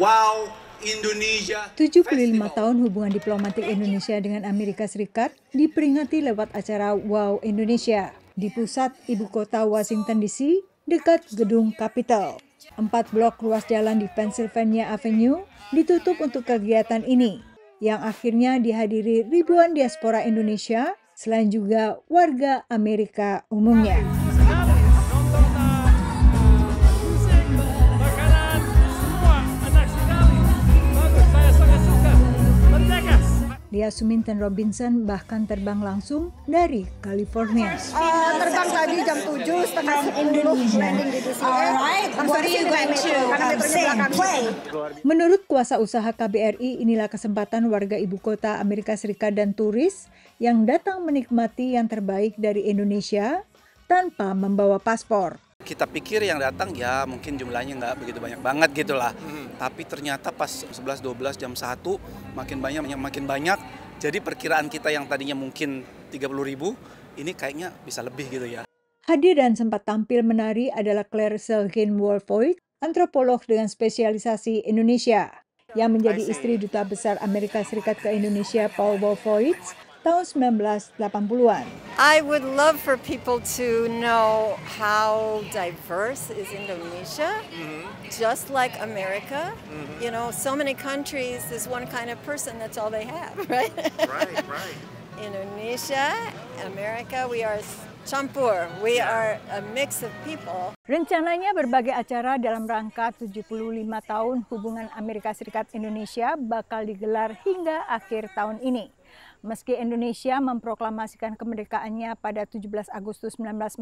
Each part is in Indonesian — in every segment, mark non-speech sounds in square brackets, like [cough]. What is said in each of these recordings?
Wow, Indonesia. 75 tahun hubungan diplomatik Indonesia dengan Amerika Serikat diperingati lewat acara Wow Indonesia di pusat ibu kota Washington DC dekat gedung Capitol. Empat blok ruas jalan di Pennsylvania Avenue ditutup untuk kegiatan ini yang akhirnya dihadiri ribuan diaspora Indonesia selain juga warga Amerika umumnya. Dia Suminten Robinson bahkan terbang langsung dari California. Uh, terbang tadi jam 7 setengah 10 di Menurut kuasa usaha KBRI, inilah kesempatan warga ibu kota Amerika Serikat dan turis yang datang menikmati yang terbaik dari Indonesia tanpa membawa paspor kita pikir yang datang ya mungkin jumlahnya nggak begitu banyak banget gitulah. Hmm. Tapi ternyata pas 11 12 jam 1 makin banyak makin banyak. Jadi perkiraan kita yang tadinya mungkin 30 ribu ini kayaknya bisa lebih gitu ya. Hadir dan sempat tampil menari adalah Claire Selgin Wolfoid, antropolog dengan spesialisasi Indonesia, yang menjadi istri Duta Besar Amerika Serikat ke Indonesia Paul Wolfoid tahun 1980-an. I would love for people to know how diverse is Indonesia, mm -hmm. just like America. Mm -hmm. You know, so many countries, there's one kind of person, that's all they have, [laughs] right? Right, right. Indonesia, America, we are campur. We are a mix of people. Rencananya berbagai acara dalam rangka 75 tahun hubungan Amerika Serikat Indonesia bakal digelar hingga akhir tahun ini. Meski Indonesia memproklamasikan kemerdekaannya pada 17 Agustus 1945,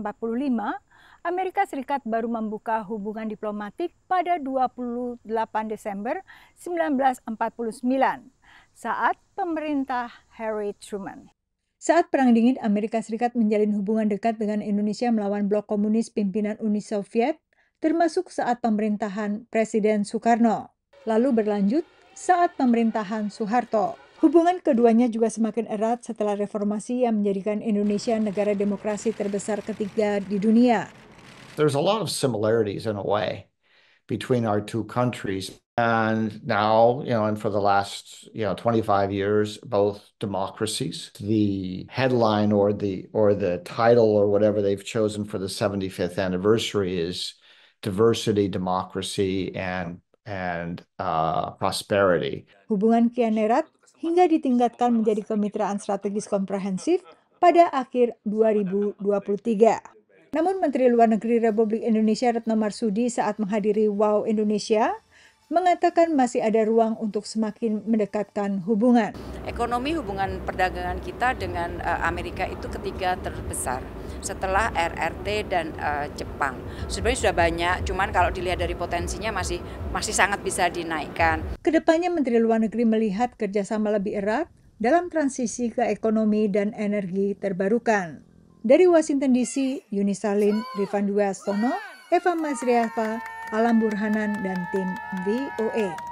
Amerika Serikat baru membuka hubungan diplomatik pada 28 Desember 1949 saat pemerintah Harry Truman. Saat Perang Dingin, Amerika Serikat menjalin hubungan dekat dengan Indonesia melawan blok komunis pimpinan Uni Soviet, termasuk saat pemerintahan Presiden Soekarno. Lalu berlanjut saat pemerintahan Soeharto. Hubungan keduanya juga semakin erat setelah reformasi yang menjadikan Indonesia negara demokrasi terbesar ketiga di dunia. There's a lot of similarities in a way between our two countries. And now, you know, and for the last, you know, 25 years, both democracies, the headline or the or the title or whatever they've chosen for the 75th anniversary is diversity, democracy, and and uh, prosperity. Hubungan kian erat hingga ditingkatkan menjadi kemitraan strategis komprehensif pada akhir 2023. Namun Menteri Luar Negeri Republik Indonesia Retno Marsudi saat menghadiri WOW Indonesia mengatakan masih ada ruang untuk semakin mendekatkan hubungan. Ekonomi hubungan perdagangan kita dengan eh, Amerika itu ketiga terbesar setelah RRT dan uh, Jepang. Sebenarnya sudah banyak, cuman kalau dilihat dari potensinya masih masih sangat bisa dinaikkan. Kedepannya Menteri Luar Negeri melihat kerjasama lebih erat dalam transisi ke ekonomi dan energi terbarukan. Dari Washington DC, Yuni Salim, Rifan Dwi Eva Masriyafa Alam Burhanan dan tim VOA. E.